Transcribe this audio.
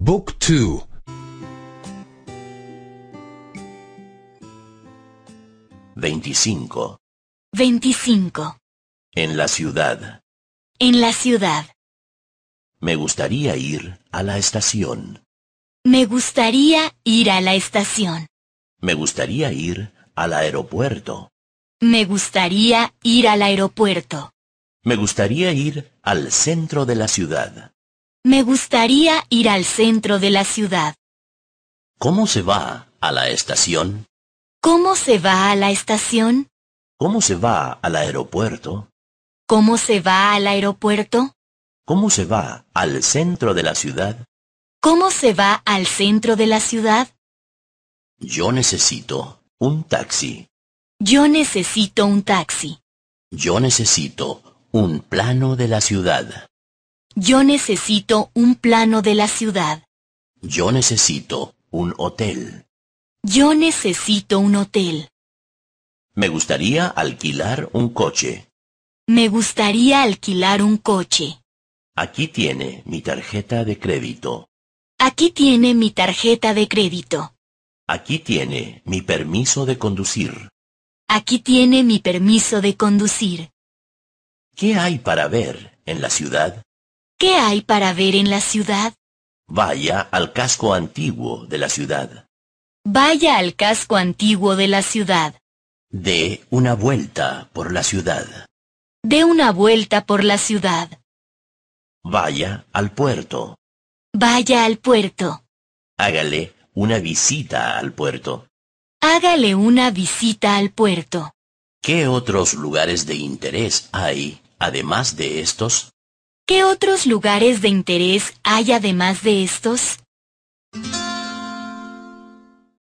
Book 2 25 25 En la ciudad En la ciudad Me gustaría ir a la estación Me gustaría ir a la estación Me gustaría ir al aeropuerto Me gustaría ir al aeropuerto Me gustaría ir al centro de la ciudad me gustaría ir al centro de la ciudad. ¿Cómo se va a la estación? ¿Cómo se va a la estación? ¿Cómo se va al aeropuerto? ¿Cómo se va al aeropuerto? ¿Cómo se va al centro de la ciudad? ¿Cómo se va al centro de la ciudad? Yo necesito un taxi. Yo necesito un taxi. Yo necesito un plano de la ciudad. Yo necesito un plano de la ciudad. Yo necesito un hotel. Yo necesito un hotel. Me gustaría alquilar un coche. Me gustaría alquilar un coche. Aquí tiene mi tarjeta de crédito. Aquí tiene mi tarjeta de crédito. Aquí tiene mi permiso de conducir. Aquí tiene mi permiso de conducir. ¿Qué hay para ver en la ciudad? ¿Qué hay para ver en la ciudad? Vaya al casco antiguo de la ciudad. Vaya al casco antiguo de la ciudad. De una vuelta por la ciudad. De una vuelta por la ciudad. Vaya al puerto. Vaya al puerto. Hágale una visita al puerto. Hágale una visita al puerto. ¿Qué otros lugares de interés hay además de estos? ¿Qué otros lugares de interés hay además de estos?